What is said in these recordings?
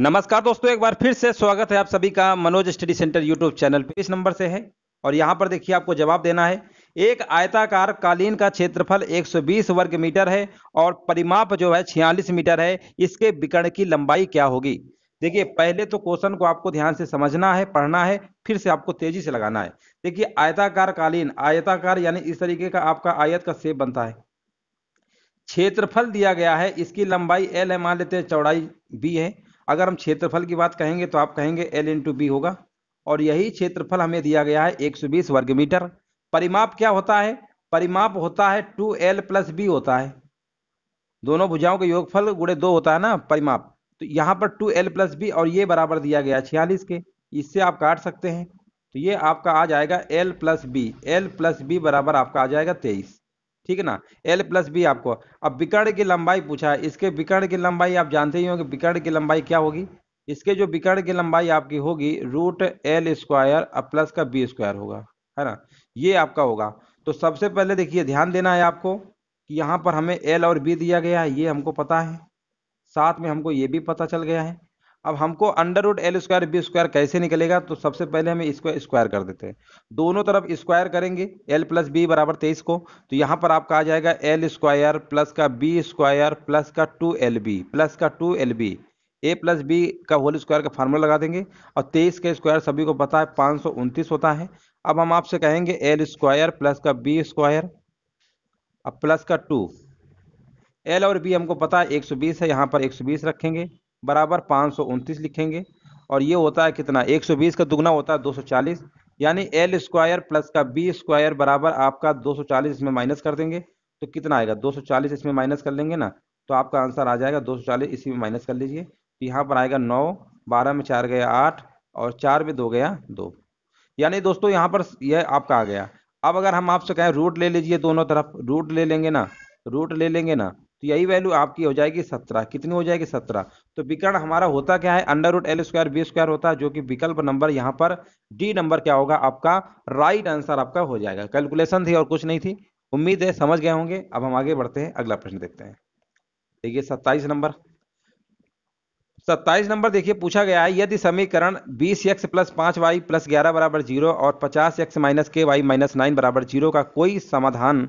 नमस्कार दोस्तों एक बार फिर से स्वागत है आप सभी का Manoj study centre YouTube channel पे इस नंबर से है और यहां पर देखिए आपको जवाब देना है एक आयताकार कालीन का क्षेत्रफल 120 वर्ग मीटर है और परिमाप जो है 46 मीटर है इसके विकर्ण की लंबाई क्या होगी देखिए पहले तो क्वेश्चन को आपको ध्यान से समझना है पढ़ना है फिर से आपको तेजी से लगाना है देखिए आयताकार कालीन आयताकार यानी इस तरीके का आपका आयत का सेप बनता है क्षेत्रफल दिया गया है इसकी लंबाई एल है मान लेते हैं चौड़ाई बी है अगर हम क्षेत्रफल की बात कहेंगे तो आप कहेंगे एल इंटू बी होगा और यही क्षेत्रफल हमें दिया गया है 120 वर्ग मीटर परिमाप क्या होता है परिमाप होता है टू एल प्लस बी होता है दोनों भुजाओं के योगफल गुड़े दो होता है ना परिमाप तो यहाँ पर टू एल प्लस बी और ये बराबर दिया गया छियालीस के इससे आप काट सकते हैं तो ये आपका आ जाएगा L plus B L plus B बराबर आपका आ जाएगा तेईस ठीक है ना एल प्लस बी आपको अब विकर्ण की लंबाई पूछा है इसके विकर्ण की लंबाई आप जानते ही होंगे विकर्ण की लंबाई क्या होगी इसके जो विकर्ण की लंबाई आपकी होगी रूट एल स्क्वायर अब प्लस का बी स्क्वायर होगा है ना ये आपका होगा तो सबसे पहले देखिए ध्यान देना है आपको कि यहाँ पर हमें एल और बी दिया गया है ये हमको पता है साथ में हमको ये भी पता चल गया है अब हमको under root L square B square कैसे निकलेगा तो सबसे पहले हम इसको स्क्वायर कर देते हैं दोनों तरफ स्क्वायर करेंगे एल प्लस बी बराबर तेईस को तो यहाँ पर आपका आ जाएगा एल स्क्वायर प्लस का बी स्क्वायर प्लस का टू एल बी प्लस का two L B A plus B का होल स्क्वायर का फार्मूला लगा देंगे और तेईस का स्क्वायर सभी को पता है पाँच होता है अब हम आपसे कहेंगे एल स्क्वायर प्लस का बी स्क्वायर और प्लस का टू एल और बी हमको पता है 120 है यहाँ पर 120 रखेंगे बराबर पाँच लिखेंगे और ये होता है कितना 120 का दुगना होता है 240 यानी एल स्क्वायर प्लस का बी स्क्वायर बराबर आपका 240 इसमें माइनस कर देंगे तो कितना आएगा 240 इसमें माइनस कर लेंगे ना तो आपका आंसर आ जाएगा 240 इसी में माइनस कर लीजिए तो यहाँ पर आएगा नौ बारह में चार गया आठ और चार में दो गया दो यानी दोस्तों यहाँ पर यह आपका आ गया अब अगर हम आपसे कहें रूट ले लीजिए दोनों तरफ रूट ले लेंगे ना रूट ले लेंगे ना तो यही वैल्यू आपकी हो जाएगी सत्रह कितनी हो जाएगी सत्रह तो विकर्ण हमारा होता क्या है under root L square B square होता है जो कि विकल्प नंबर यहाँ पर डी नंबर क्या होगा आपका राइट आंसर आपका हो जाएगा कैलकुलेशन थी और कुछ नहीं थी उम्मीद है समझ गए होंगे अब हम आगे बढ़ते हैं अगला प्रश्न देखते हैं देखिए सत्ताईस नंबर सत्ताईस नंबर देखिए पूछा गया है यदि समीकरण बीस एक्स प्लस पांच वाई प्लस ग्यारह बराबर जीरो और पचास X minus K Y minus nine बराबर जीरो का कोई समाधान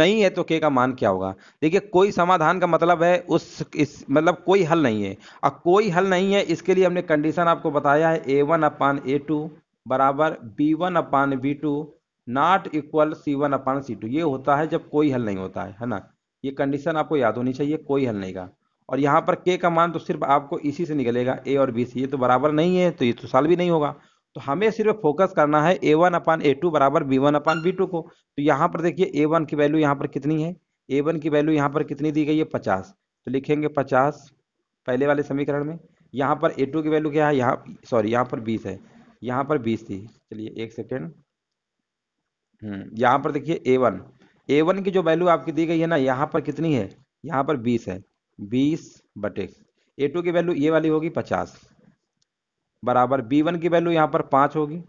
नहीं है तो के का मान क्या होगा देखिए कोई समाधान का मतलब है उस इस मतलब कोई हल नहीं है और कोई हल नहीं है इसके लिए हमने कंडीशन आपको बताया है A one upon A two बराबर B one upon B two not equal C one upon C two ये होता है जब कोई हल नहीं होता है है ना ये कंडीशन आपको याद होनी चाहिए कोई हल नहीं का और यहाँ पर के का मान तो सिर्फ आपको इसी से निकलेगा ए और बी से ये तो बराबर नहीं है तो ये तो साल भी नहीं होगा तो हमें सिर्फ फोकस करना है A one upon A two बराबर B one upon B two को तो यहाँ पर देखिए ए वन की वैल्यू यहाँ पर कितनी है ए वन की वैल्यू यहाँ पर कितनी दी गई है पचास तो लिखेंगे पचास पहले वाले समीकरण में यहाँ पर ए टू की वैल्यू क्या है यहाँ सॉरी यहाँ पर बीस है यहाँ पर बीस थी चलिए एक सेकेंड हम्म, यहाँ पर देखिए ए वन ए वन की जो वैल्यू आपकी दी गई है ना यहाँ पर कितनी है यहाँ पर बीस है बीस बटे ए टू की वैल्यू ये वाली होगी पचास बराबर बी वन की वैल्यू यहाँ पर पाँच होगी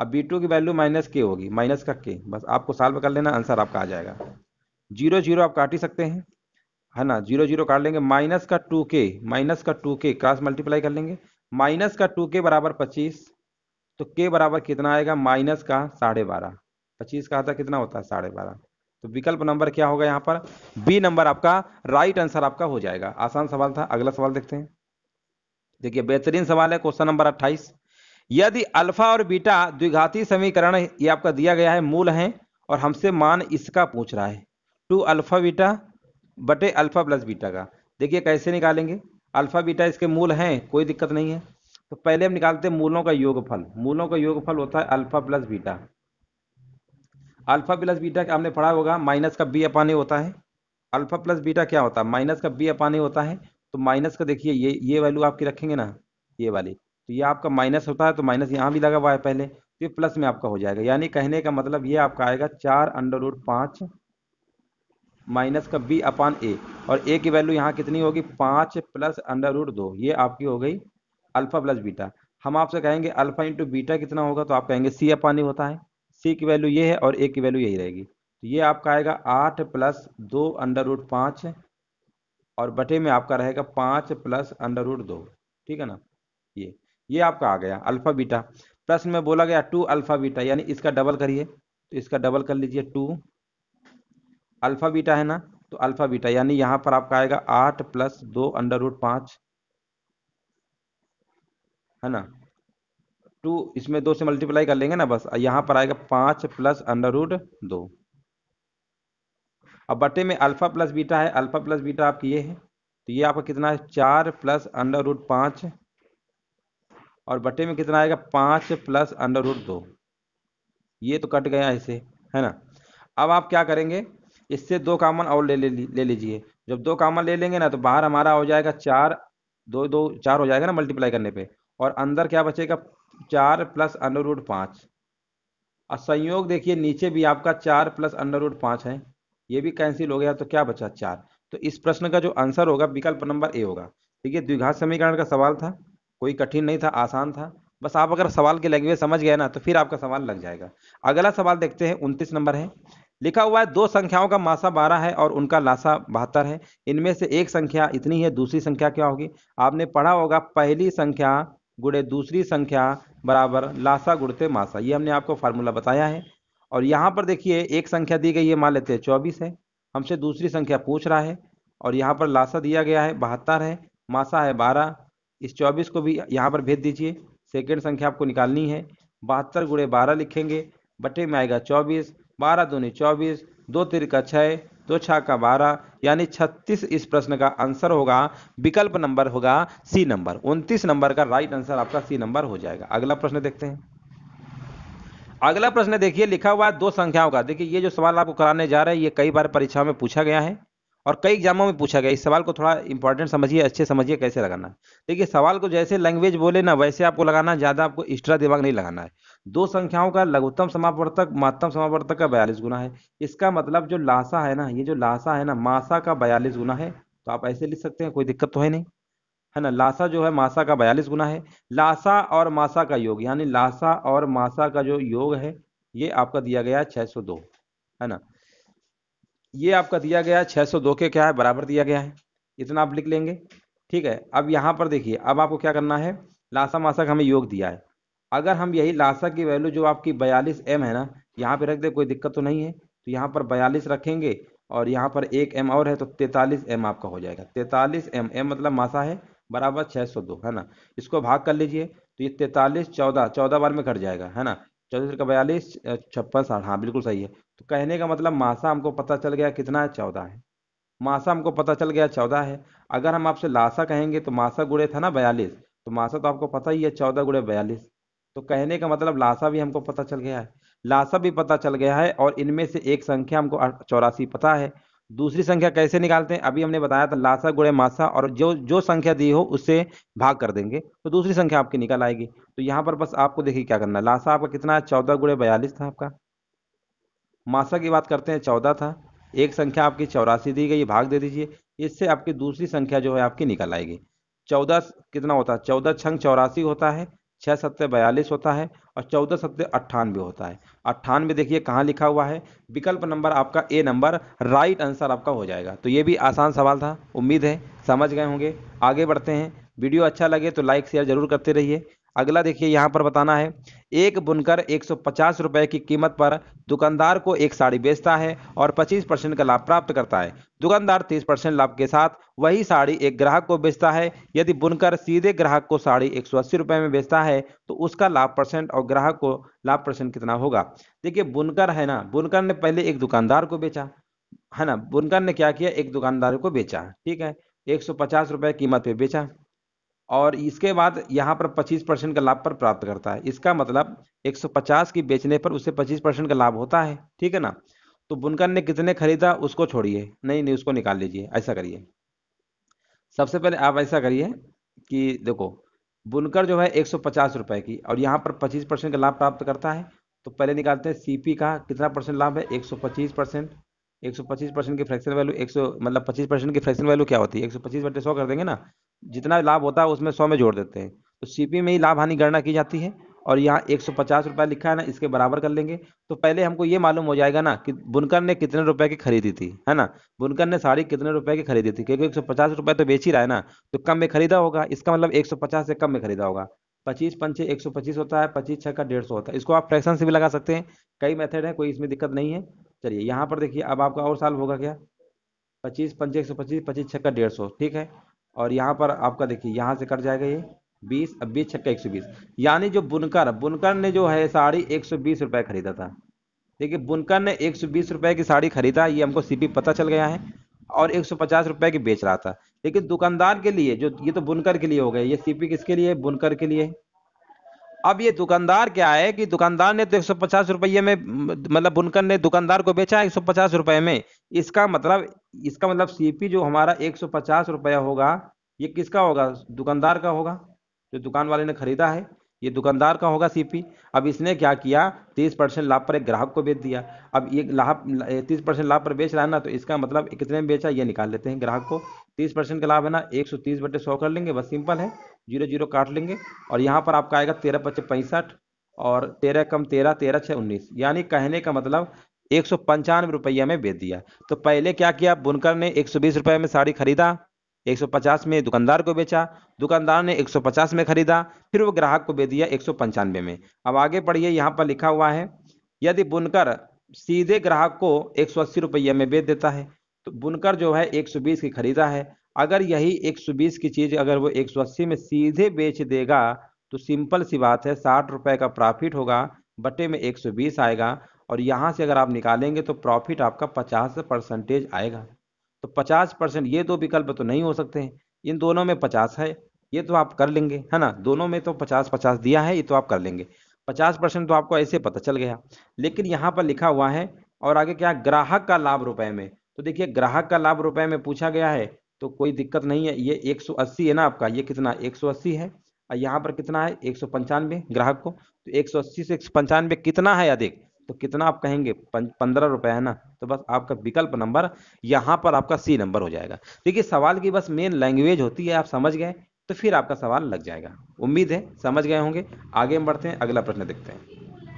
अब बी टू की वैल्यू माइनस के होगी माइनस का के बस आपको साल्व कर लेना आंसर आपका आ जाएगा जीरो जीरो आप काट ही सकते हैं है ना जीरो जीरो काट लेंगे माइनस का टू के माइनस का टू के क्रॉस मल्टीप्लाई कर लेंगे माइनस का टू के बराबर पच्चीस तो के बराबर कितना आएगा माइनस का साढ़े बारह पच्चीस का आता कितना होता है साढ़े बारह तो विकल्प नंबर क्या होगा यहाँ पर बी नंबर आपका राइट आंसर आपका हो जाएगा आसान सवाल था अगला सवाल देखते हैं देखिए बेहतरीन सवाल है क्वेश्चन नंबर अट्ठाईस यदि अल्फा और बीटा द्विघाती समीकरण ये आपका दिया गया है मूल है और हमसे मान इसका पूछ रहा है टू अल्फा बीटा बटे अल्फा प्लस बीटा का देखिए कैसे निकालेंगे अल्फा बीटा इसके मूल हैं कोई दिक्कत नहीं है तो पहले हम निकालते हैं मूलों का योगफल मूलों का योगफल होता है alpha plus beta alpha plus beta हमने पढ़ा होगा माइनस का बी अपानी होता है अल्फा प्लस बीटा क्या होता है माइनस का बी अपानी होता है तो माइनस का देखिए ये ये वैल्यू आपकी रखेंगे ना ये वाली तो ये आपका माइनस होता है तो माइनस यहाँ भी लगा हुआ है पहले तो ये प्लस में आपका हो जाएगा यानी कहने का मतलब ये आपका आएगा चार अंडर रूट पाँच माइनस का बी अपान ए और ए की वैल्यू यहाँ कितनी होगी पाँच प्लस अंडर रूट दो ये आपकी हो गई अल्फा प्लस बीटा हम आपसे कहेंगे अल्फा इंटू बीटा कितना होगा तो आप कहेंगे सी अपान ए होता है सी की वैल्यू ये है और ए की वैल्यू यही रहेगी तो ये आपका आएगा आठ प्लस दो अंडर रूट पाँच और बटे में आपका रहेगा पाँच प्लस अंडर रूट दो ठीक है ना ये ये आपका आ गया अल्फा बीटा प्रश्न में बोला गया टू अल्फा बीटा यानी इसका डबल करिए तो इसका डबल कर लीजिए टू अल्फा बीटा है ना तो अल्फा बीटा यानी यहाँ पर आपका आएगा आठ प्लस दो अंडर रूट पाँच है ना टू इसमें दो से मल्टीप्लाई कर लेंगे ना बस यहाँ पर आएगा पाँच प्लस अंडर रूट दो अब बटे में अल्फ़ा प्लस बीटा है अल्फ़ा प्लस बीटा आपकी ये है तो ये आपका कितना है चार प्लस अंडर रूट पाँच और बटे में कितना आएगा पाँच प्लस अंडर रूट दो ये तो कट गया इसे है ना अब आप क्या करेंगे इससे दो कामन और ले ले, लीजिए जब दो कामन ले लेंगे ना तो बाहर हमारा हो जाएगा चार दो दो चार हो जाएगा ना मल्टीप्लाई करने पे और अंदर क्या बचेगा चार प्लस अंडर रूट पाँच और संयोग देखिए नीचे भी आपका चार प्लस अंडर रूट पाँच है ये भी कैंसिल हो गया तो क्या बचा चार तो इस प्रश्न का जो आंसर होगा विकल्प नंबर ए होगा ठीक है द्विघात समीकरण का सवाल था कोई कठिन नहीं था आसान था बस आप अगर सवाल के लैंग्वेज समझ गए ना तो फिर आपका सवाल लग जाएगा अगला सवाल देखते हैं उनतीस नंबर है लिखा हुआ है दो संख्याओं का मासा बारह है और उनका लासा बहत्तर है इनमें से एक संख्या इतनी है दूसरी संख्या क्या होगी आपने पढ़ा होगा पहली संख्या गुड़े दूसरी संख्या बराबर लासा गुड़ते मासा ये हमने आपको फार्मूला बताया है और यहाँ पर देखिए एक संख्या दी गई है मान लेते हैं चौबीस है हमसे दूसरी संख्या पूछ रहा है और यहाँ पर लाशा दिया गया है बहत्तर है मासा है बारह इस चौबीस को भी यहाँ पर भेज दीजिए सेकेंड संख्या आपको निकालनी है बहत्तर गुड़े बारह लिखेंगे बटे में आएगा चौबीस बारह दूनी चौबीस दो तिर का छः दो छः का बारह यानी छत्तीस इस प्रश्न का आंसर होगा विकल्प नंबर होगा सी नंबर उनतीस नंबर का राइट आंसर आपका सी नंबर हो जाएगा अगला प्रश्न देखते हैं अगला प्रश्न देखिए लिखा हुआ है दो संख्याओं का देखिए ये जो सवाल आपको कराने जा रहा है ये कई बार परीक्षा में पूछा गया है और कई एग्जामों में पूछा गया इस सवाल को थोड़ा इंपॉर्टेंट समझिए अच्छे समझिए कैसे लगाना देखिए सवाल को जैसे लैंग्वेज बोले ना वैसे आपको लगाना ज़्यादा आपको एक्स्ट्रा दिमाग नहीं लगाना है दो संख्याओं का लघुत्तम समापवर्तक महत्तम समापवर्तक का बयालीस गुना है इसका मतलब जो लाशा है ना ये जो लाशा है ना मासा का बयालीस गुना है तो आप ऐसे लिख सकते हैं कोई दिक्कत तो है नहीं है ना लासा जो है मासा का बयालीस गुना है लासा और मासा का योग यानी लासा और मासा का जो योग है ये आपका दिया गया छह सौ दो है ना ये आपका दिया गया छह सौ दो के क्या है बराबर दिया गया है इतना आप लिख लेंगे ठीक है अब यहाँ पर देखिए अब आपको क्या करना है लासा मासा का हमें योग दिया है अगर हम यही लासा की वैल्यू जो आपकी बयालीस एम है ना यहाँ पे रख दे कोई दिक्कत तो नहीं है तो यहाँ पर बयालीस रखेंगे और यहाँ पर एक एम और है तो तैतालीस एम आपका हो जाएगा तैतालीस एम एम मतलब मासा है बराबर 602 है ना इसको भाग कर लीजिए तो ये तैतालीस चौदह चौदह बार में घट जाएगा है ना चौदह सौ बयालीस छप्पन साठ हाँ बिल्कुल सही है तो कहने का मतलब मासा हमको पता चल गया कितना है चौदह है मासा हमको पता चल गया चौदह है अगर हम आपसे लासा कहेंगे तो मासा गुड़े था ना बयालीस तो मासा तो आपको पता ही है चौदह गुड़े बयालीस तो कहने का मतलब लासा भी हमको पता चल गया है लासा भी पता चल गया है और इनमें से एक संख्या हमको चौरासी पता है दूसरी संख्या कैसे निकालते हैं अभी हमने बताया था लासा गुड़े मासा और जो जो संख्या दी हो उससे भाग कर देंगे तो दूसरी संख्या आपकी निकल आएगी तो यहाँ पर बस आपको देखिए क्या करना है लासा आपका कितना है चौदह गुड़े बयालीस था आपका मासा की बात करते हैं चौदह था एक संख्या आपकी चौरासी दी गई भाग दे दीजिए इससे आपकी दूसरी संख्या जो है आपकी निकल आएगी चौदह कितना होता है चौदह छंग चौरासी होता है छः सत्य बयालीस होता है और चौदह सत्य अट्ठानवे होता है अट्ठानवे देखिए कहाँ लिखा हुआ है विकल्प नंबर आपका ए नंबर राइट आंसर आपका हो जाएगा तो ये भी आसान सवाल था उम्मीद है समझ गए होंगे आगे बढ़ते हैं वीडियो अच्छा लगे तो लाइक शेयर जरूर करते रहिए अगला देखिए यहाँ पर बताना है एक बुनकर एक सौ की कीमत पर दुकानदार को एक साड़ी बेचता है और 25 परसेंट का लाभ प्राप्त करता है दुकानदार 30 परसेंट लाभ के साथ वही साड़ी एक ग्राहक को बेचता है यदि बुनकर सीधे ग्राहक को साड़ी एक सौ में बेचता है तो उसका लाभ परसेंट और ग्राहक को लाभ परसेंट कितना होगा देखिए बुनकर है ना बुनकर ने पहले एक दुकानदार को बेचा है ना बुनकर ने क्या किया एक दुकानदार को बेचा ठीक है एक सौ कीमत पर बेचा और इसके बाद यहाँ पर 25 परसेंट का लाभ पर प्राप्त करता है इसका मतलब 150 की बेचने पर उसे 25 परसेंट का लाभ होता है ठीक है ना तो बुनकर ने कितने खरीदा उसको छोड़िए नहीं नहीं उसको निकाल लीजिए ऐसा करिए सबसे पहले आप ऐसा करिए कि देखो बुनकर जो है एक रुपए की और यहाँ पर पच्चीस परसेंट का लाभ प्राप्त करता है तो पहले निकालते हैं सीपी का कितना परसेंट लाभ है एक पच्चीस परसेंट एक की फ्रैक्शन वैल्यू एक मतलब पच्चीस परसेंट की फ्रैक्शन वैल्यू क्या होती है एक सौ सौ कर देंगे ना जितना लाभ होता है उसमें सौ में जोड़ देते हैं तो सीपी में ही लाभ हानि गणना की जाती है और यहाँ एक सौ पचास लिखा है ना इसके बराबर कर लेंगे तो पहले हमको ये मालूम हो जाएगा ना कि बुनकर ने कितने रुपए की खरीदी थी है ना बुनकर ने साड़ी कितने रुपए की खरीदी थी क्योंकि एक सौ पचास तो बेच ही रहा है ना तो कम में खरीदा होगा इसका मतलब एक सौ पचास से कम में खरीदा होगा पच्चीस पंचे एक सौ पच्चीस होता है पच्चीस छः का डेढ़ सौ होता है इसको आप फ्रैक्शन से भी लगा सकते हैं कई मेथड है कोई इसमें दिक्कत नहीं है चलिए यहाँ पर देखिए अब आपका और साल होगा क्या पच्चीस पंचे एक सौ पच्चीस पच्चीस छः का डेढ़ सौ ठीक है और यहाँ पर आपका देखिए यहाँ से कट जाएगा ये बीस अब बीस छक्का एक सौ बीस यानी जो बुनकर बुनकर ने जो है साड़ी एक सौ बीस रुपये खरीदा था देखिए बुनकर ने एक सौ बीस रुपये की साड़ी खरीदा ये हमको सीपी पता चल गया है और एक सौ पचास रुपये की बेच रहा था लेकिन दुकानदार के लिए जो ये तो बुनकर के लिए हो गए ये सीपी किसके लिए बुनकर के लिए अब ये दुकानदार क्या है कि दुकानदार ने तो एक सौ पचास रुपये में मतलब बुनकर ने दुकानदार को बेचा है एक सौ पचास रुपये में इसका मतलब इसका मतलब सीपी जो हमारा एक सौ पचास रुपया होगा ये किसका होगा दुकानदार का होगा जो दुकान वाले ने खरीदा है ये दुकानदार का होगा सीपी अब इसने क्या किया तीस परसेंट लाभ पर एक ग्राहक को बेच दिया अब ये लाभ तीस परसेंट लाभ पर बेच रहा है ना तो इसका मतलब कितने में बेचा ये निकाल लेते हैं ग्राहक को तीस परसेंट का लाभ है ना एक सौ तीस बटे सौ कर लेंगे बस सिंपल है जीरो जीरो काट लेंगे और यहाँ पर आपका आएगा तेरह पच्चीस पैंसठ और तेरह कम तेरह तेरह छः उन्नीस यानी कहने का मतलब एक सौ पंचानवे रुपया में बेच दिया तो पहले क्या किया बुनकर ने एक सौ बीस रुपये में साड़ी खरीदा एक सौ पचास में दुकानदार को बेचा दुकानदार ने एक सौ पचास में खरीदा फिर वो ग्राहक को बेच दिया एक सौ पंचानवे में अब आगे पढ़िए यहाँ पर लिखा हुआ है यदि बुनकर सीधे ग्राहक को एक सौ अस्सी में बेच देता है तो बुनकर जो है एक सौ बीस की खरीदा है अगर यही 120 की चीज़ अगर वो 180 में सीधे बेच देगा तो सिंपल सी बात है साठ रुपए का प्रॉफिट होगा बटे में 120 आएगा और यहाँ से अगर आप निकालेंगे तो प्रॉफिट आपका 50 परसेंटेज आएगा तो 50 परसेंट ये दो विकल्प तो नहीं हो सकते हैं इन दोनों में 50 है ये तो आप कर लेंगे है ना दोनों में तो 50 50 दिया है ये तो आप कर लेंगे 50 परसेंट तो आपको ऐसे पता चल गया लेकिन यहाँ पर लिखा हुआ है और आगे क्या ग्राहक का लाभ रुपए में तो देखिए ग्राहक का लाभ रुपए में पूछा गया है तो कोई दिक्कत नहीं है ये 180 है ना आपका ये कितना 180 है और यहाँ पर कितना है एक ग्राहक को तो 180 से पंचानवे कितना है अधिक तो कितना आप कहेंगे पंद्रह रुपए है ना तो बस आपका विकल्प नंबर यहाँ पर आपका सी नंबर हो जाएगा देखिए सवाल की बस मेन लैंग्वेज होती है आप समझ गए तो फिर आपका सवाल लग जाएगा उम्मीद है समझ गए होंगे आगे हम बढ़ते हैं अगला प्रश्न देखते हैं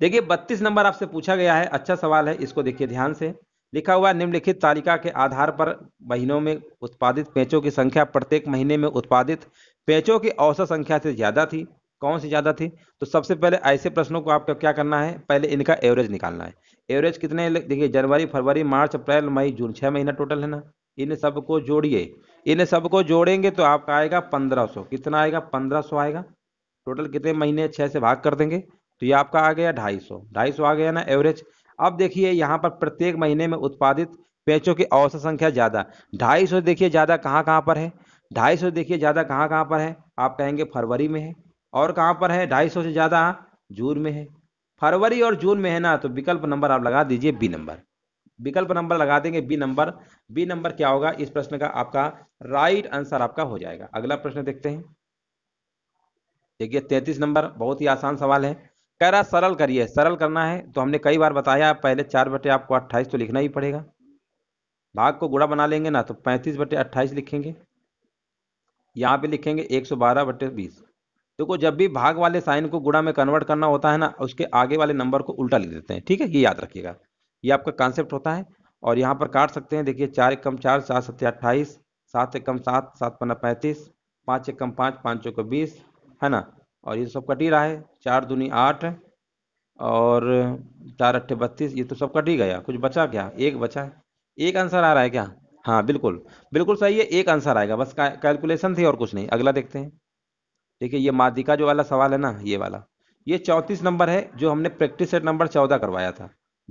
देखिए बत्तीस नंबर आपसे पूछा गया है अच्छा सवाल है इसको देखिए ध्यान से लिखा हुआ निम्नलिखित तालिका के आधार पर महीनों में उत्पादित पैचों की संख्या प्रत्येक महीने में उत्पादित पैचों की औसत संख्या से ज़्यादा थी कौन सी ज़्यादा थी तो सबसे पहले ऐसे प्रश्नों को आपको क्या करना है पहले इनका एवरेज निकालना है एवरेज कितने देखिए जनवरी फरवरी मार्च अप्रैल मई जून छह महीना टोटल है ना इन सबको जोड़िए इन सबको जोड़ेंगे तो आपका आएगा पंद्रह सौ कितना आएगा पंद्रह सौ आएगा टोटल कितने महीने छह से भाग कर देंगे तो ये आपका आ गया ढाई सौ ढाई सौ आ गया ना एवरेज अब देखिए यहाँ पर प्रत्येक महीने में उत्पादित पैचों की औसत संख्या ज़्यादा ढाई सौ देखिए ज़्यादा कहाँ कहाँ पर है ढाई सौ देखिए ज़्यादा कहाँ कहाँ पर है आप कहेंगे फरवरी में है और कहाँ पर है ढाई सौ से ज़्यादा हाँ, जून में है फरवरी और जून में है ना तो विकल्प नंबर आप लगा दीजिए बी नंबर विकल्प नंबर लगा देंगे बी नंबर बी नंबर क्या होगा इस प्रश्न का आपका राइट आंसर आपका हो जाएगा अगला प्रश्न देखते हैं देखिए तैतीस नंबर बहुत ही आसान सवाल है कह रहा सरल करिए सरल करना है तो हमने कई बार बताया पहले चार बटे आपको अट्ठाईस तो लिखना ही पड़ेगा भाग को गुड़ा बना लेंगे ना तो पैंतीस बटे अट्ठाईस लिखेंगे यहाँ पे लिखेंगे एक सौ बारह बटे बीस देखो जब भी भाग वाले साइन को गुड़ा में कन्वर्ट करना होता है ना उसके आगे वाले नंबर को उल्टा लिख देते हैं ठीक है ये याद रखिएगा ये आपका कॉन्सेप्ट होता है और यहाँ पर काट सकते हैं देखिए चार एक कम चार सात सत्य अट्ठाईस सात एक कम सात सात पन्ना पैंतीस पाँच एक कम पाँच पाँच चौक बीस है ना और ये तो सब कट ही रहा है चार दूनी आठ और चार अट्ठे बत्तीस ये तो सब कट ही गया कुछ बचा क्या एक बचा है एक आंसर आ रहा है क्या हाँ बिल्कुल बिल्कुल सही है एक आंसर आएगा बस कैलकुलेशन थी और कुछ नहीं अगला देखते हैं है ये माध्यिका जो वाला सवाल है ना ये वाला ये चौंतीस नंबर है जो हमने प्रैक्टिस सेट नंबर चौदह करवाया था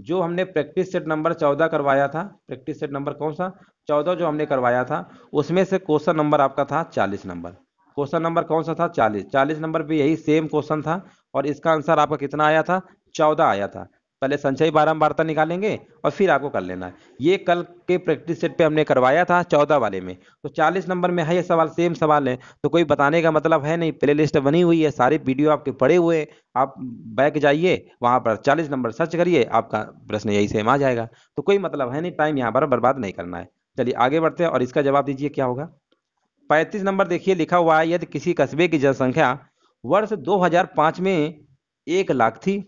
जो हमने प्रैक्टिस सेट नंबर चौदह करवाया था प्रैक्टिस सेट नंबर कौन सा चौदह जो हमने करवाया था उसमें से क्वेश्चन नंबर आपका था चालीस नंबर क्वेश्चन नंबर कौन सा था चालीस चालीस नंबर पे यही सेम क्वेश्चन था और इसका आंसर आपका कितना आया था चौदह आया था पहले संचयी बारंबारता निकालेंगे और फिर आपको कर लेना है ये कल के प्रैक्टिस सेट पे हमने करवाया था चौदह वाले में तो चालीस नंबर में है ये सवाल सेम सवाल है तो कोई बताने का मतलब है नहीं प्ले बनी हुई है सारे वीडियो आपके पड़े हुए आप बैक जाइए वहाँ पर चालीस नंबर सर्च करिए आपका प्रश्न यही सेम आ जाएगा तो कोई मतलब है नहीं टाइम यहाँ पर बर्बाद नहीं करना है चलिए आगे बढ़ते हैं और इसका जवाब दीजिए क्या होगा पैंतीस नंबर देखिए लिखा हुआ है यदि किसी कस्बे की जनसंख्या वर्ष 2005 में एक लाख थी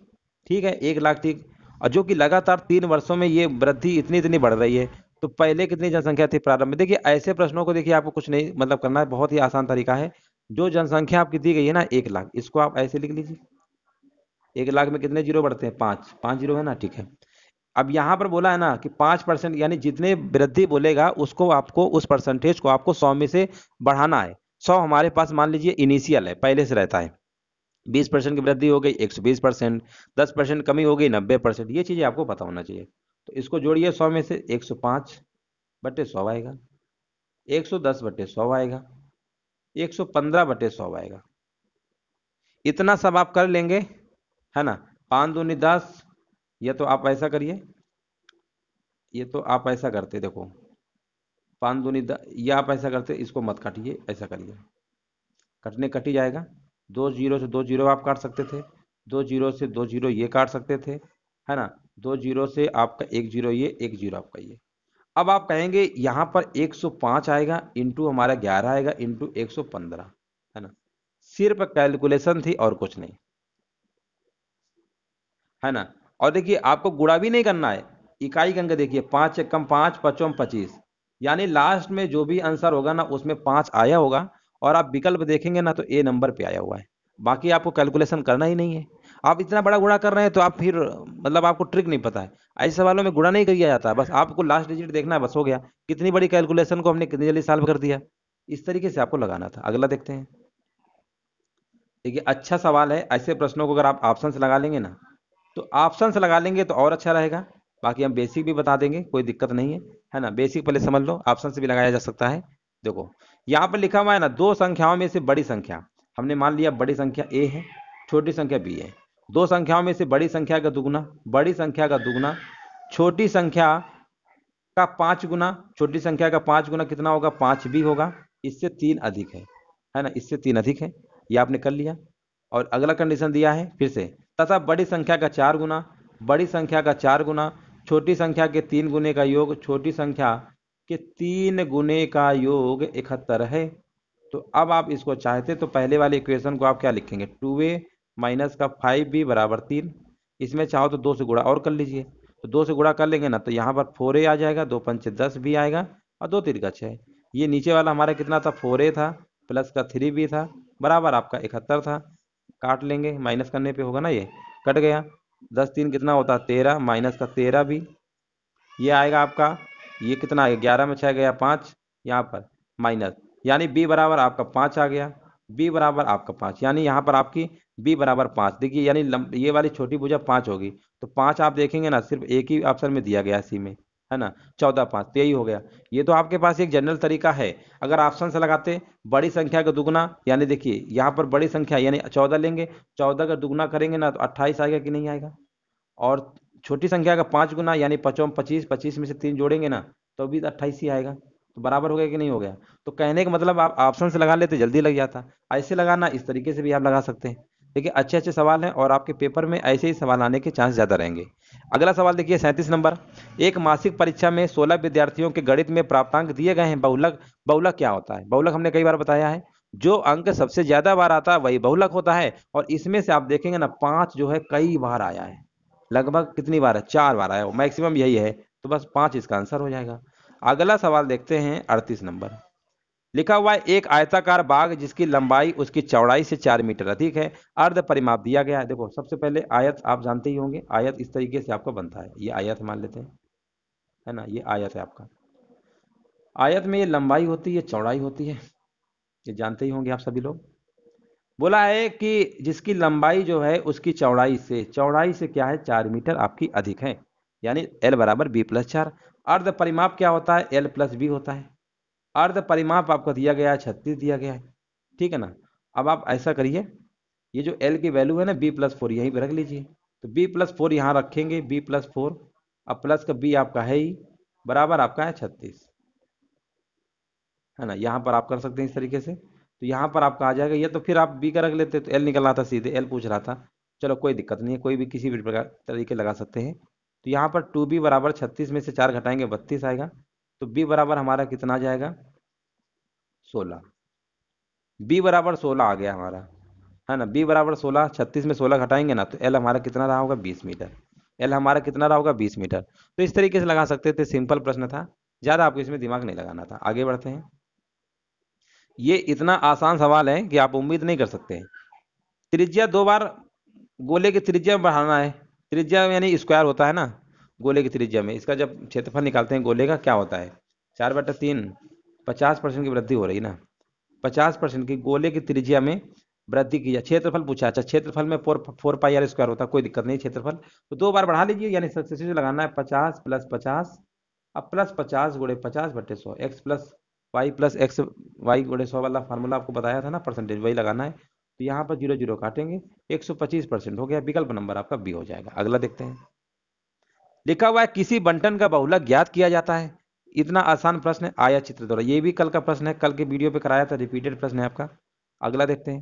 ठीक है एक लाख थी और जो कि लगातार तीन वर्षों में ये वृद्धि इतनी इतनी बढ़ रही है तो पहले कितनी जनसंख्या थी प्रारंभ में देखिए ऐसे प्रश्नों को देखिए आपको कुछ नहीं मतलब करना है बहुत ही आसान तरीका है जो जनसंख्या आपकी दी गई है ना एक लाख इसको आप ऐसे लिख लीजिए एक लाख में कितने जीरो बढ़ते हैं पाँच पाँच जीरो है ना ठीक है अब यहां पर बोला है ना कि पांच परसेंट यानी जितने वृद्धि बोलेगा उसको आपको उस परसेंटेज को आपको सौ में से बढ़ाना है सौ हमारे पास मान लीजिए इनिशियल है पहले से रहता है बीस परसेंट की वृद्धि हो गई एक सौ बीस परसेंट दस परसेंट कमी हो गई नब्बे परसेंट ये चीज़ें आपको पता होना चाहिए तो इसको जोड़िए सौ में से एक सौ पांच बटे सौ आएगा एक सौ दस बटे सौ आएगा एक सौ पंद्रह बटे सौ आएगा इतना सब आप कर लेंगे है ना पांच दूनी दस या तो आप ऐसा करिए ये तो आप ऐसा करते देखो पान दूनी ये आप ऐसा करते इसको मत काटिए ऐसा करिए कटने कट ही जाएगा दो जीरो से दो जीरो आप काट सकते थे दो जीरो से दो जीरो ये काट सकते थे है ना दो जीरो से आपका एक जीरो ये एक जीरो आपका ये अब आप कहेंगे यहाँ पर 105 आएगा इंटू हमारा 11 आएगा इंटू 115 है ना सिर्फ कैलकुलेशन थी और कुछ नहीं है ना और देखिए आपको गुड़ा भी नहीं करना है इकाई अंक देखिए पाँच कम पाँच पचम पच्चीस यानी लास्ट में जो भी आंसर होगा ना उसमें पाँच आया होगा और आप विकल्प देखेंगे ना तो ए नंबर पे आया हुआ है बाकी आपको कैलकुलेशन करना ही नहीं है आप इतना बड़ा गुड़ा कर रहे हैं तो आप फिर मतलब आपको ट्रिक नहीं पता है ऐसे सवालों में गुड़ा नहीं किया जाता बस आपको लास्ट डिजिट देखना है बस हो गया कितनी बड़ी कैलकुलेशन को हमने कितनी जल्दी सॉल्व कर दिया इस तरीके से आपको लगाना था अगला देखते हैं देखिए अच्छा सवाल है ऐसे प्रश्नों को अगर आप ऑप्शन लगा लेंगे ना तो ऑप्शन लगा लेंगे तो और अच्छा रहेगा बाकी हम बेसिक भी बता देंगे कोई दिक्कत नहीं है है ना बेसिक पहले समझ लो ऑप्शन भी लगाया जा सकता है देखो यहाँ पर लिखा हुआ है ना दो संख्याओं में से बड़ी संख्या हमने मान लिया बड़ी संख्या ए है छोटी संख्या बी है दो संख्याओं में से बड़ी संख्या का दुगुना बड़ी संख्या का दुगुना छोटी संख्या का पांच गुना छोटी संख्या का पांच गुना कितना होगा पांच भी होगा इससे तीन अधिक है है ना इससे तीन अधिक है ये आपने कर लिया और अगला कंडीशन दिया है फिर से तथा बड़ी संख्या का चार गुना बड़ी संख्या का चार गुना छोटी संख्या के तीन गुने का योग छोटी संख्या के तीन गुने का योग इकहत्तर है तो अब आप इसको चाहते तो पहले वाले इक्वेशन को आप क्या लिखेंगे टू ए माइनस का फाइव बी बराबर तीन इसमें चाहो तो दो से गुड़ा और कर लीजिए तो दो से गुड़ा कर लेंगे ना तो यहाँ पर फोर ए आ जाएगा दो पंच दस भी आएगा और दो तीन का छः ये नीचे वाला हमारा कितना था फोर ए था प्लस का थ्री बी था बराबर आपका इकहत्तर था काट लेंगे माइनस करने पे होगा ना ये कट गया दस तीन कितना होता है तेरह माइनस का तेरह भी ये आएगा आपका ये कितना आएगा ग्यारह में छः गया पाँच यहाँ पर माइनस यानी बी बराबर आपका पाँच आ गया बी बराबर आपका पाँच यानी यहाँ पर आपकी बी बराबर पाँच देखिए यानी ये वाली छोटी भुजा पाँच होगी तो पाँच आप देखेंगे ना सिर्फ एक ही ऑप्शन में दिया गया इसी में है ना चौदह पाँच तो यही हो गया ये तो आपके पास एक जनरल तरीका है अगर ऑप्शन से लगाते बड़ी संख्या का दुगुना यानी देखिए यहाँ पर बड़ी संख्या यानी चौदह लेंगे चौदह का दुगना करेंगे ना तो अट्ठाईस आएगा कि नहीं आएगा और छोटी संख्या का पाँच गुना यानी पचों पच्चीस पच्चीस में से तीन जोड़ेंगे ना तो भी अट्ठाईस ही आएगा तो बराबर हो गया कि नहीं हो गया तो कहने का मतलब आप ऑप्शन से लगा लेते जल्दी लग जाता ऐसे लगाना इस तरीके से भी आप लगा सकते हैं देखिए अच्छे अच्छे सवाल हैं और आपके पेपर में ऐसे ही सवाल आने के चांस ज़्यादा रहेंगे अगला सवाल देखिए सैंतीस नंबर एक मासिक परीक्षा में सोलह विद्यार्थियों के गणित में प्राप्तांक दिए गए हैं बहुलक बहुलक क्या होता है बहुलक हमने कई बार बताया है जो अंक सबसे ज़्यादा बार आता है वही बहुलक होता है और इसमें से आप देखेंगे ना पाँच जो है कई बार आया है लगभग कितनी बार है चार बार आया हो मैक्सिमम यही है तो बस पाँच इसका आंसर हो जाएगा अगला सवाल देखते हैं अड़तीस नंबर लिखा हुआ है एक आयताकार बाघ जिसकी लंबाई उसकी चौड़ाई से चार मीटर अधिक है अर्ध परिमाप दिया गया है देखो सबसे पहले आयत आप जानते ही होंगे आयत इस तरीके से आपका बनता है ये आयत मान लेते हैं है ना ये आयत है आपका आयत में ये लंबाई होती है चौड़ाई होती है ये जानते ही होंगे आप सभी लोग बोला है कि जिसकी लंबाई जो है उसकी चौड़ाई से चौड़ाई से क्या है चार मीटर आपकी अधिक है यानी एल बराबर बी प्लस चार अर्ध परिमाप क्या होता है एल प्लस बी होता है अर्ध परिमाप आपको दिया गया है छत्तीस दिया गया है ठीक है ना अब आप ऐसा करिए ये जो एल की वैल्यू है ना बी प्लस फोर यहीं पर रख लीजिए तो बी प्लस फोर यहाँ रखेंगे बी प्लस फोर अब प्लस का बी आपका है ही बराबर आपका है छत्तीस है ना यहाँ पर आप कर सकते हैं इस तरीके से तो यहाँ पर आपका आ जाएगा ये तो फिर आप बी का रख लेते तो एल निकल रहा था सीधे एल पूछ रहा था चलो कोई दिक्कत नहीं है कोई भी किसी भी प्रकार तरीके लगा सकते हैं तो यहाँ पर टू बी बराबर छत्तीस में से चार घटाएंगे बत्तीस आएगा तो बी बराबर हमारा कितना जाएगा सोलह बी बराबर सोलह आ गया हमारा है ना बी बराबर सोलह छत्तीस में सोलह घटाएंगे ना तो एल हमारा कितना रहा होगा बीस मीटर एल हमारा कितना रहा होगा बीस मीटर तो इस तरीके से लगा सकते थे सिंपल प्रश्न था ज़्यादा आपको इसमें दिमाग नहीं लगाना था आगे बढ़ते हैं ये इतना आसान सवाल है कि आप उम्मीद नहीं कर सकते त्रिज्या दो बार गोले की त्रिज्या बढ़ाना है त्रिज्या यानी स्क्वायर होता है ना गोले की त्रिज्या में इसका जब क्षेत्रफल निकालते हैं गोले का क्या होता है चार बटा तीन पचास परसेंट की वृद्धि हो रही ना पचास परसेंट की गोले की त्रिज्या में वृद्धि की जाए क्षेत्रफल पूछा अच्छा क्षेत्रफल में four four pi R square होता कोई दिक्कत नहीं क्षेत्रफल तो दो बार बढ़ा लीजिए यानी सक्सेसिव लगाना है पचास प्लस पचास अब प्लस पचास गुड़े पचास बटे सौ X plus Y plus x Y गुड़े सौ वाला फार्मूला आपको बताया था ना परसेंटेज वही लगाना है तो यहाँ पर जीरो जीरो काटेंगे एक सौ पच्चीस परसेंट हो गया विकल्प नंबर आपका बी हो जाएगा अगला देखते हैं लिखा हुआ है किसी बंटन का बहुला ज्ञात किया जाता है इतना आसान प्रश्न आया चित्र द्वारा ये भी कल का प्रश्न है कल के वीडियो पे कराया था रिपीटेड प्रश्न है आपका अगला देखते हैं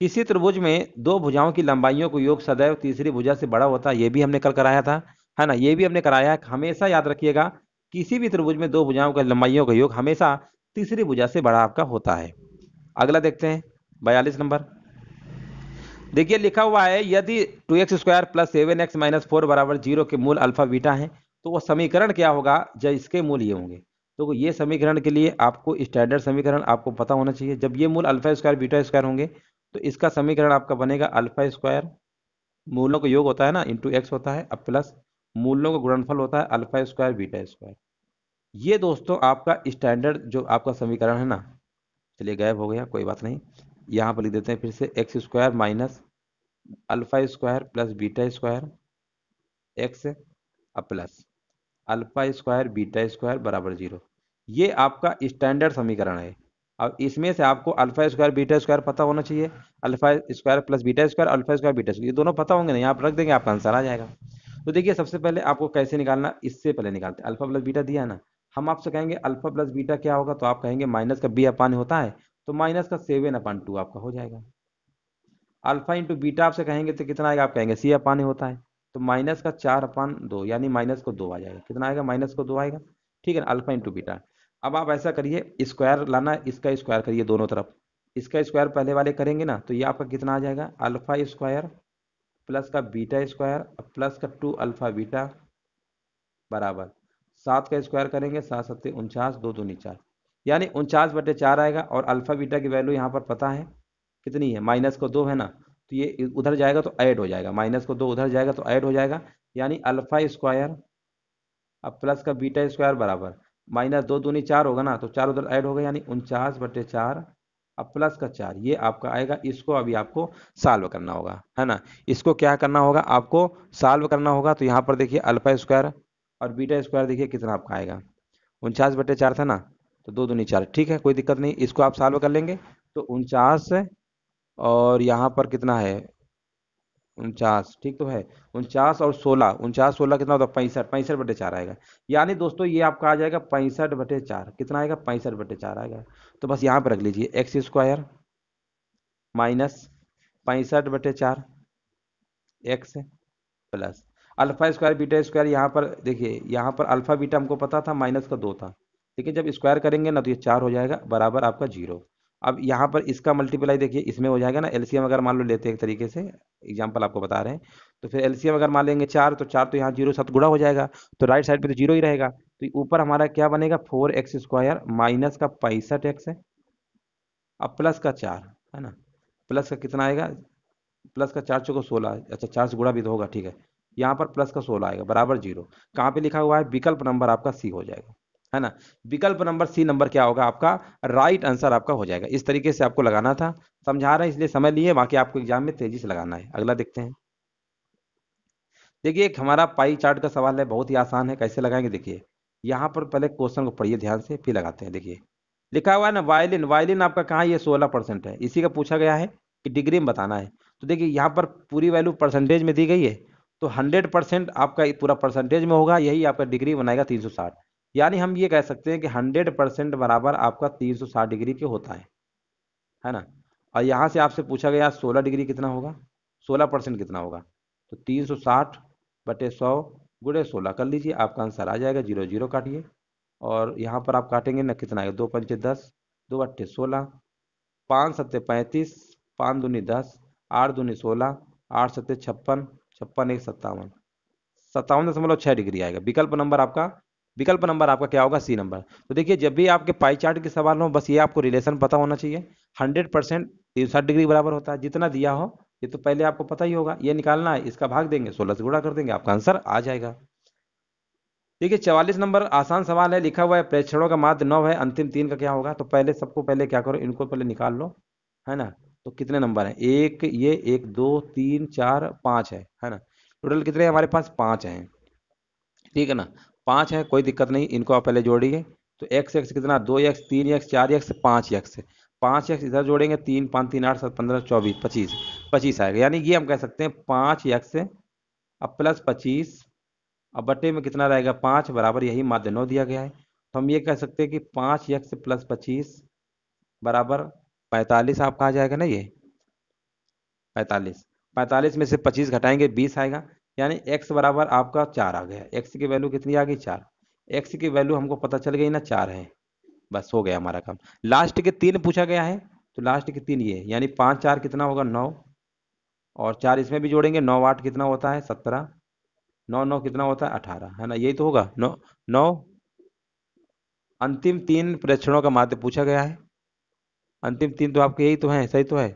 किसी त्रिभुज में दो भुजाओं की लंबाइयों को योग सदैव तीसरी भुजा से बड़ा होता है ये भी हमने कल कराया था है ना ये भी हमने कराया है हमेशा याद रखिएगा किसी भी त्रिभुज में दो भुजाओं की लंबाइयों का योग हमेशा तीसरी भुजा से बड़ा आपका होता है अगला देखते हैं बयालीस नंबर देखिए लिखा हुआ है यदि two x square plus seven x minus four बराबर जीरो के मूल अल्फा बीटा है तो वो समीकरण क्या होगा जब इसके मूल ये होंगे तो ये समीकरण के लिए आपको स्टैंडर्ड समीकरण आपको पता होना चाहिए जब ये मूल अल्फा स्क्वायर बीटा स्क्वायर होंगे तो इसका समीकरण आपका बनेगा अल्फा स्क्वायर मूलों का योग होता है ना इंटू एक्स होता है अब प्लस मूलों का गुणनफल होता है अल्फा स्क्वायर बीटा स्क्वायर ये दोस्तों आपका स्टैंडर्ड जो आपका समीकरण है ना चलिए गायब हो गया कोई बात नहीं यहाँ पर लिख देते हैं फिर से x square minus alpha square plus beta square x और plus alpha square beta square बराबर जीरो ये आपका स्टैंडर्ड समीकरण है अब इसमें से आपको अल्फा स्क्वायर बीटा स्क्वायर पता होना चाहिए alpha square plus beta square alpha square beta square ये दोनों पता होंगे ना यहाँ पर रख देंगे आपका आंसर आ जाएगा तो देखिए सबसे पहले आपको कैसे निकालना इससे पहले निकालते हैं अल्फा प्लस बीटा दिया ना हम आपसे कहेंगे अल्फा प्लस बीटा क्या होगा तो आप कहेंगे माइनस का बी अपान होता है तो माइनस का सेवन अपॉन टू आपका हो जाएगा अल्फा इंटू बीटा आपसे कहेंगे तो कितना आएगा आप कहेंगे सी अपान होता है तो माइनस का चार अपान दो यानी माइनस को दो आ जाएगा कितना आएगा माइनस को दो आएगा ठीक है ना अल्फा इंटू बीटा अब आप ऐसा करिए स्क्वायर लाना इसका स्क्वायर करिए दोनों तरफ इसका स्क्वायर पहले वाले करेंगे ना तो ये आपका कितना आ जाएगा अल्फा स्क्वायर प्लस का बीटा स्क्वायर प्लस का टू अल्फा बीटा बराबर सात का स्क्वायर करेंगे सात सत्ते उनचास दो दो चार यानी उनचास बटे चार आएगा और अल्फ़ा बीटा की वैल्यू यहाँ पर पता है कितनी है माइनस को दो है ना तो ये उधर जाएगा तो ऐड हो जाएगा माइनस को दो उधर जाएगा तो ऐड हो जाएगा यानी अल्फ़ा स्क्वायर अब प्लस का बीटा स्क्वायर बराबर माइनस दो दूनी चार होगा ना तो चार उधर ऐड होगा यानी उनचास बटे चार अब प्लस का चार ये आपका आएगा इसको अभी आपको सॉल्व करना होगा है ना इसको क्या करना होगा आपको सॉल्व करना होगा तो यहाँ पर देखिए अल्फ़ा स्क्वायर और बीटा स्क्वायर देखिए कितना आपका आएगा उनचास बटे चार था ना तो दो दूनी चार ठीक है कोई दिक्कत नहीं इसको आप सॉल्व कर लेंगे तो उनचास और यहाँ पर कितना है उनचास ठीक तो है उनचास और सोलह उनचास सोलह कितना होता है पैंसठ पैंसठ बटे चार आएगा यानी दोस्तों ये आपका आ जाएगा पैंसठ बटे चार कितना आएगा पैंसठ बटे चार आएगा तो बस यहाँ पर रख लीजिए एक्स स्क्वायर माइनस पैंसठ बटे चार x plus alpha square beta square यहाँ पर देखिए यहाँ पर अल्फा बीटा हमको पता था माइनस का दो था ठीक है जब स्क्वायर करेंगे ना तो ये चार हो जाएगा बराबर आपका जीरो अब यहाँ पर इसका मल्टीप्लाई देखिए इसमें हो जाएगा ना एलसीएम अगर मान लो लेते हैं एक तरीके से एग्जांपल आपको बता रहे हैं तो फिर एलसीएम अगर मान लेंगे चार तो चार तो यहाँ जीरो सात गुड़ा हो जाएगा तो राइट साइड पे तो जीरो ही रहेगा तो ऊपर हमारा क्या बनेगा फोर एक्स स्क्वायर माइनस का पैंसठ एक्स है अब प्लस का चार है ना प्लस का कितना आएगा प्लस का चार चौको सोलह अच्छा चार से गुड़ा भी तो होगा ठीक है यहाँ पर प्लस का सोलह आएगा बराबर जीरो कहाँ पर लिखा हुआ है विकल्प नंबर आपका सी हो जाएगा है ना विकल्प नंबर सी नंबर क्या होगा आपका राइट आंसर आपका हो जाएगा इस तरीके से आपको लगाना था समझा रहे हैं इसलिए समय लिए बाकी आपको एग्जाम में तेजी से लगाना है अगला देखते हैं देखिए एक हमारा पाई चार्ट का सवाल है बहुत ही आसान है कैसे लगाएंगे देखिए यहाँ पर पहले क्वेश्चन को पढ़िए ध्यान से फिर लगाते हैं देखिए लिखा हुआ है ना वायलिन वायलिन आपका कहाँ ये सोलह परसेंट है इसी का पूछा गया है कि डिग्री में बताना है तो देखिए यहाँ पर पूरी वैल्यू परसेंटेज में दी गई है तो हंड्रेड परसेंट आपका पूरा परसेंटेज में होगा यही आपका डिग्री बनाएगा तीन सौ साठ यानी हम ये कह सकते हैं कि हंड्रेड परसेंट बराबर आपका तीन सौ साठ डिग्री के होता है है ना और यहाँ से आपसे पूछा गया सोलह डिग्री कितना होगा सोलह परसेंट कितना होगा तो तीन सौ साठ बटे सौ गुड़े सोलह कर लीजिए आपका आंसर आ जाएगा जीरो जीरो काटिए और यहाँ पर आप काटेंगे ना कितना आएगा दो पंचे दस दो अट्ठे सोलह पाँच सत्य पैंतीस पाँच दूनी दस आठ दूनी सोलह आठ सत्य छप्पन छप्पन एक सत्तावन सत्तावन दशमलव छः डिग्री आएगा विकल्प नंबर आपका विकल्प नंबर आपका क्या होगा सी नंबर तो देखिए जब भी आपके पाई चार्ट के सवाल हो बस ये आपको रिलेशन पता होना चाहिए हंड्रेड परसेंट तिरसठ डिग्री बराबर होता है जितना दिया हो ये तो पहले आपको पता ही होगा ये निकालना है इसका भाग देंगे सोलह से गुणा कर देंगे आपका आंसर आ जाएगा देखिए चवालीस नंबर आसान सवाल है लिखा हुआ है प्रेक्षणों का माध्य नौ है अंतिम तीन का क्या होगा तो पहले सबको पहले क्या करो इनको पहले निकाल लो है ना तो कितने नंबर हैं एक ये एक दो तीन चार पाँच है है ना टोटल कितने हमारे पास पाँच हैं ठीक है ना पाँच है कोई दिक्कत नहीं इनको आप पहले जोड़िए तो एक्स एक्स कितना दो एक्स तीन एक्स चार एक्स पाँच एक्स पाँच एक्स इधर जोड़ेंगे तीन पाँच तीन आठ सात पंद्रह चौबीस पच्चीस पच्चीस आएगा यानी ये हम कह सकते हैं पाँच एक्स अब प्लस पच्चीस अब बटे में कितना रहेगा पाँच बराबर यही माध्य नौ दिया गया है तो हम ये कह सकते हैं कि पाँच एक्स प्लस पच्चीस बराबर पैंतालीस आपका आ जाएगा ना ये पैंतालीस पैंतालीस में से पच्चीस घटाएंगे बीस आएगा यानी x बराबर आपका चार आ गया x की वैल्यू कितनी आ गई चार x की वैल्यू हमको पता चल गई ना चार है बस हो गया हमारा काम लास्ट के तीन पूछा गया है तो लास्ट के तीन ये यानी पाँच चार कितना होगा नौ और चार इसमें भी जोड़ेंगे नौ आठ कितना होता है सत्रह नौ नौ कितना होता है अठारह है ना यही तो होगा नौ नौ अंतिम तीन प्रश्नों का माध्यम पूछा गया है अंतिम तीन तो आपके यही तो है सही तो है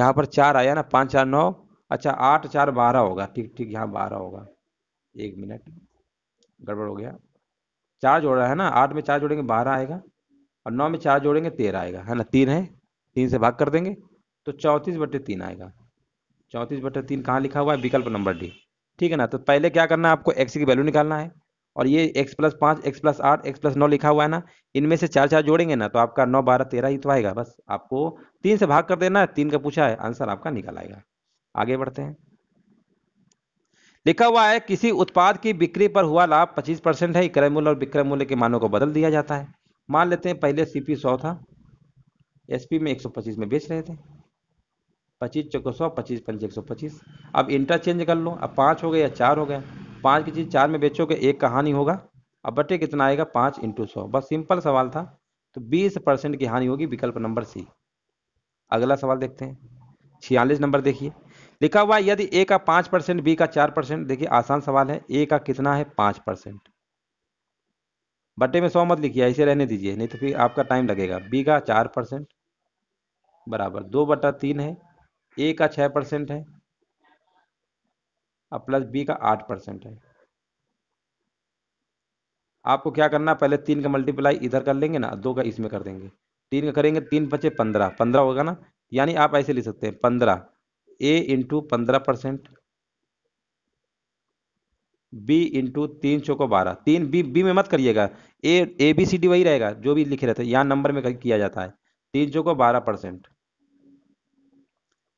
यहाँ पर चार आया ना पाँच चार नौ अच्छा आठ चार बारह होगा ठीक ठीक यहाँ बारह होगा एक मिनट गड़बड़ हो गया चार जोड़ा है ना आठ में चार जोड़ेंगे बारह आएगा और नौ में चार जोड़ेंगे तेरह आएगा है ना तीन है तीन से भाग कर देंगे तो चौंतीस बटे तीन आएगा चौंतीस बटे तीन कहाँ लिखा हुआ है विकल्प नंबर डी ठीक है ना तो पहले क्या करना है आपको एक्स की वैल्यू निकालना है और ये एक्स प्लस पाँच एक्स प्लस आठ एक्स प्लस नौ लिखा हुआ है ना इनमें से चार चार जोड़ेंगे ना तो आपका नौ बारह तेरह ही तो आएगा बस आपको तीन से भाग कर देना है तीन का पूछा है आंसर आपका निकल आएगा आगे बढ़ते हैं लिखा हुआ है किसी उत्पाद की बिक्री पर हुआ लाभ 25 परसेंट है क्रय मूल्य और विक्रय मूल्य के मानों को बदल दिया जाता है मान लेते हैं पहले सीपी 100 था एसपी में 125 में बेच रहे थे 25 चौको सौ पच्चीस पंच एक अब इंटरचेंज कर लो अब पाँच हो गया या चार हो गया पाँच की चीज़ चार में बेचोगे एक कहानी होगा अब बटे कितना आएगा पाँच इंटू सौ बस सिंपल सवाल था तो बीस परसेंट की हानि होगी विकल्प नंबर सी अगला सवाल देखते हैं छियालीस नंबर देखिए लिखा हुआ यदि ए का पांच परसेंट बी का चार परसेंट देखिए आसान सवाल है ए का कितना है पांच परसेंट बटे में सौ मत लिखिए ऐसे रहने दीजिए नहीं तो फिर आपका टाइम लगेगा बी का चार परसेंट बराबर दो बटा तीन है ए का छह परसेंट है और प्लस बी का आठ परसेंट है आपको क्या करना पहले तीन का मल्टीप्लाई इधर कर लेंगे ना दो का इसमें कर देंगे तीन का करेंगे तीन बचे पंद्रह पंद्रह होगा ना यानी आप ऐसे लिख सकते हैं पंद्रह ए इंटू पंद्रह परसेंट बी इंटू तीन चौको बारह तीन बी बी में मत करिएगा ए ए बी सी डी वही रहेगा जो भी लिखे रहते हैं यहाँ नंबर में किया जाता है तीन चौको बारह परसेंट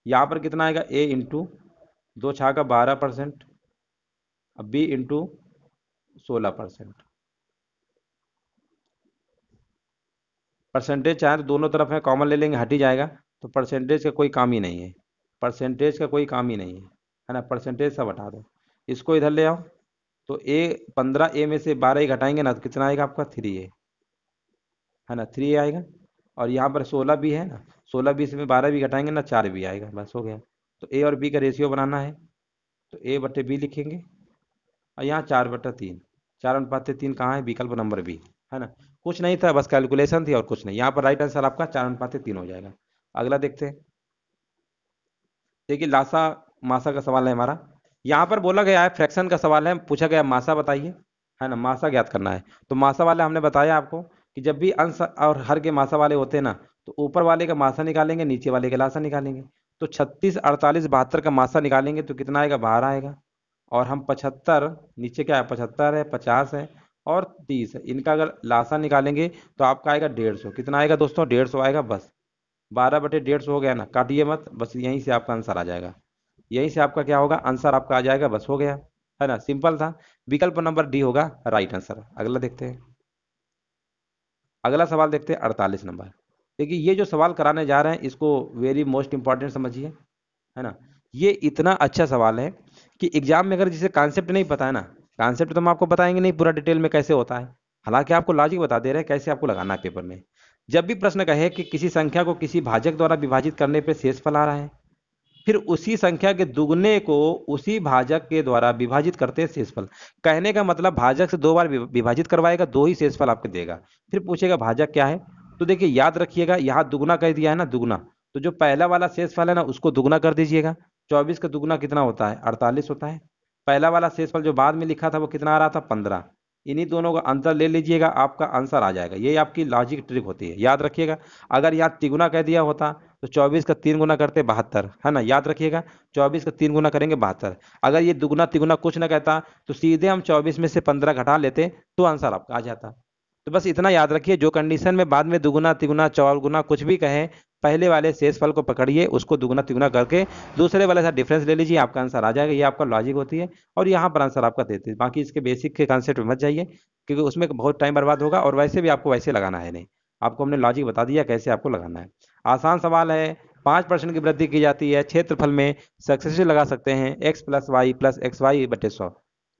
यहाँ पर कितना आएगा ए इंटू दो छा का बारह परसेंट अब बी इंटू सोलह परसेंट परसेंटेज चाहे तो दोनों तरफ है कॉमन ले लेंगे हट ही जाएगा तो परसेंटेज का कोई काम ही नहीं है परसेंटेज का कोई काम ही नहीं है है ना परसेंटेज सब हटा दो इसको इधर ले आओ तो ए पंद्रह ए में से बारह ही घटाएंगे ना तो कितना आएगा आपका थ्री ए है ना थ्री ए आएगा और यहाँ पर सोलह भी है ना सोलह बीस में बारह भी घटाएंगे ना चार भी आएगा बस हो गया तो ए और बी का रेशियो बनाना है तो ए बटे बी लिखेंगे और यहाँ चार बटे तीन चार अनुपात तीन कहाँ है विकल्प नंबर बी है ना कुछ नहीं था बस कैलकुलेशन थी और कुछ नहीं यहाँ पर राइट आंसर आपका चार अनुपात तीन हो जाएगा अगला देखते हैं देखिए लासा मासा का सवाल है हमारा यहाँ पर बोला गया है फ्रैक्शन का सवाल है पूछा गया मासा बताइए है ना मासा ज्ञात करना है तो मासा वाले हमने बताया आपको कि जब भी अंश और हर के मासा वाले होते हैं ना तो ऊपर वाले का मासा निकालेंगे नीचे वाले का लासा निकालेंगे तो छत्तीस अड़तालीस बहत्तर का मासा निकालेंगे तो कितना आएगा बाहर आएगा और हम पचहत्तर नीचे क्या है पचहत्तर है पचास है और तीस है इनका अगर लासा निकालेंगे तो आपका आएगा डेढ़ सौ कितना आएगा दोस्तों डेढ़ सौ आएगा बस बारह बटे डेढ़ सौ हो गया ना काटिए मत बस यहीं से आपका आंसर आ जाएगा यहीं से आपका क्या होगा आंसर आपका आ जाएगा बस हो गया है ना सिंपल था विकल्प नंबर डी होगा राइट आंसर अगला देखते हैं अगला सवाल देखते हैं अड़तालीस नंबर देखिए ये जो सवाल कराने जा रहे हैं इसको वेरी मोस्ट इंपॉर्टेंट समझिए है ना ये इतना अच्छा सवाल है कि एग्जाम में अगर जिसे कॉन्सेप्ट नहीं पता है ना कॉन्सेप्ट तो हम आपको बताएंगे नहीं पूरा डिटेल में कैसे होता है हालांकि आपको लॉजिक बता दे रहे हैं कैसे आपको लगाना है पेपर में जब भी प्रश्न कहे कि किसी संख्या को किसी भाजक द्वारा विभाजित करने पर फल आ रहा है फिर उसी संख्या के दुगने को उसी भाजक के द्वारा विभाजित करते हैं शेषफल कहने का मतलब भाजक से दो बार विभाजित करवाएगा दो ही शेषफल आपको देगा फिर पूछेगा भाजक क्या है तो देखिए याद रखिएगा यहाँ दुगना कह दिया है ना दुगना तो जो पहला वाला शेषफल है ना उसको दुगना कर दीजिएगा चौबीस का दुगुना कितना होता है अड़तालीस होता है पहला वाला शेषफल जो बाद में लिखा था वो कितना आ रहा था पंद्रह इन्हीं दोनों का आंसर ले लीजिएगा आपका आंसर आ जाएगा ये आपकी लॉजिक ट्रिक होती है याद रखिएगा अगर यहाँ तिगुना कह दिया होता तो 24 का तीन गुना करते बहत्तर है ना याद रखिएगा 24 का तीन गुना करेंगे बहत्तर अगर ये दुगुना तिगुना कुछ ना कहता तो सीधे हम 24 में से 15 घटा लेते तो आंसर आपका आ जाता तो बस इतना याद रखिए जो कंडीशन में बाद में दुगुना तिगुना चौल गुना कुछ भी कहें पहले वाले शेष फल को पकड़िए उसको दुगुना तिगुना करके दूसरे वाले साथ डिफरेंस ले लीजिए आपका आंसर आ जाएगा ये आपका लॉजिक होती है और यहाँ पर आंसर आपका देते हैं बाकी इसके बेसिक के कॉन्सेप्ट मत जाइए क्योंकि उसमें बहुत टाइम बर्बाद होगा और वैसे भी आपको वैसे लगाना है नहीं आपको हमने लॉजिक बता दिया कैसे आपको लगाना है आसान सवाल है पाँच परसेंट की वृद्धि की जाती है क्षेत्रफल में सक्सेसिव लगा सकते हैं x plus Y plus x y बटे सौ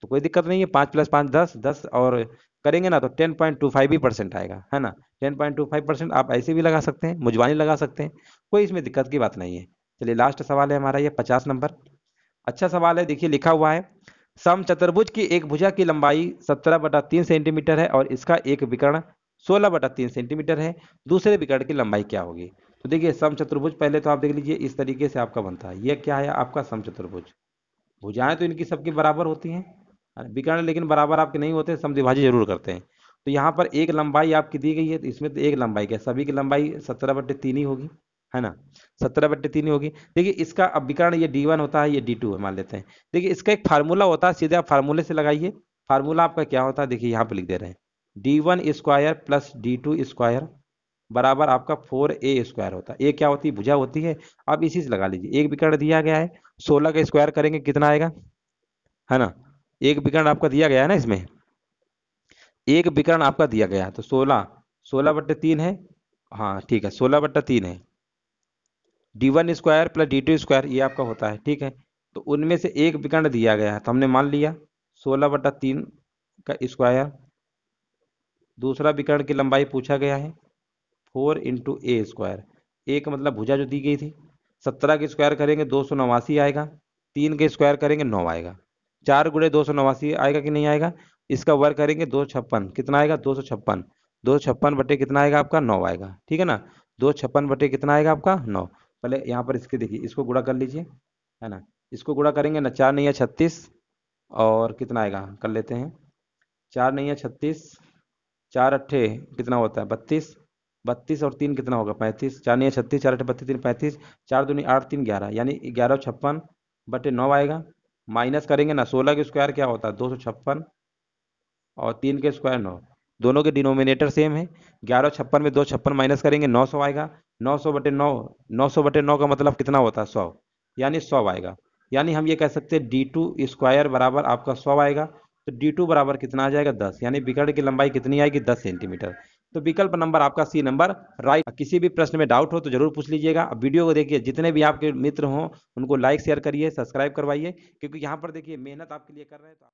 तो कोई दिक्कत नहीं है पाँच प्लस पाँच दस दस और करेंगे ना तो 10.25 ही परसेंट आएगा है ना 10.25 परसेंट आप ऐसे भी लगा सकते हैं मुजबानी लगा सकते हैं कोई इसमें दिक्कत की बात नहीं है चलिए लास्ट सवाल है हमारा ये पचास नंबर अच्छा सवाल है देखिए लिखा हुआ है सम चतुर्भुज की एक भुजा की लंबाई सत्रह बटा तीन सेंटीमीटर है और इसका एक विकर्ण सोलह बटा तीन सेंटीमीटर है दूसरे विकर्ण की लंबाई क्या होगी तो देखिए सम चतुर्भुज पहले तो आप देख लीजिए इस तरीके से आपका बनता है यह क्या है आपका सम चतुर्भुज भुजाएं तो इनकी सबकी बराबर होती हैं विकर्ण लेकिन बराबर आपके नहीं होते समिभाजी जरूर करते हैं तो यहाँ पर एक लंबाई आपकी दी गई है तो इसमें तो एक लंबाई क्या सभी की लंबाई सत्रह बट्टे तीन ही होगी है ना सत्रह बट्टे तीन ही होगी देखिए इसका अब विकर्ण ये डी वन होता है ये डी टू है मान लेते हैं देखिए इसका एक फार्मूला होता है सीधे आप फार्मूले से लगाइए फार्मूला आपका क्या होता है देखिए यहाँ पर लिख दे रहे हैं d one square plus d two square बराबर आपका फोर ए स्क्वायर होता है ए क्या होती है भुजा होती है आप इसी से लगा लीजिए एक विकर्ण दिया गया है सोलह का स्क्वायर करेंगे कितना आएगा है ना एक विकर्ण आपका दिया गया है ना इसमें एक विकर्ण आपका दिया गया तो सोलह सोलह बट्टे तीन है हाँ ठीक है सोलह बट्टा तीन है d one square plus d two square ये आपका होता है ठीक है तो उनमें से एक विकर्ण दिया गया है तो हमने मान लिया सोलह बट्टा तीन का स्क्वायर दूसरा विकर्ण की लंबाई पूछा गया है फोर इंटू ए स्क्वायर एक मतलब भुजा जो दी गई थी सत्रह के स्क्वायर करेंगे दो सौ नवासी आएगा तीन के स्क्वायर करेंगे नौ आएगा चार गुड़े दो सौ नवासी आएगा कि नहीं आएगा इसका वर्क करेंगे दो छप्पन कितना आएगा दो सौ छप्पन दो छप्पन बटे कितना आएगा आपका नौ आएगा ठीक है ना दो छप्पन बटे कितना आएगा आपका नौ पहले यहाँ पर इसके देखिए इसको गुड़ा कर लीजिए है ना इसको गुड़ा करेंगे ना चार नहीं है छत्तीस और कितना आएगा कर लेते हैं चार नहीं है छत्तीस चार अट्ठे कितना होता है बत्तीस बत्तीस और तीन कितना होगा पैंतीस चार नहीं छत्तीस चार अठे बत्तीस तीन पैंतीस चार दूनी आठ तीन ग्यारह यानी ग्यारह छप्पन बटे नौ आएगा माइनस करेंगे ना सोलह के स्क्वायर क्या होता है दो सौ छप्पन और तीन के स्क्वायर नौ दोनों के डिनोमिनेटर सेम है ग्यारह छप्पन में दो छप्पन माइनस करेंगे नौ सौ आएगा नौ सौ बटे नौ नौ सौ बटे नौ का मतलब कितना होता है सौ यानी सौ आएगा यानी हम ये कह सकते हैं डी टू स्क्वायर बराबर आपका सौ आएगा तो डी टू बराबर कितना आ जाएगा दस यानी बिगड़ की लंबाई कितनी आएगी दस सेंटीमीटर तो विकल्प नंबर आपका सी नंबर राइट किसी भी प्रश्न में डाउट हो तो जरूर पूछ लीजिएगा अब वीडियो को देखिए जितने भी आपके मित्र हों उनको लाइक शेयर करिए सब्सक्राइब करवाइए क्योंकि यहाँ पर देखिए मेहनत आपके लिए कर रहे हैं तो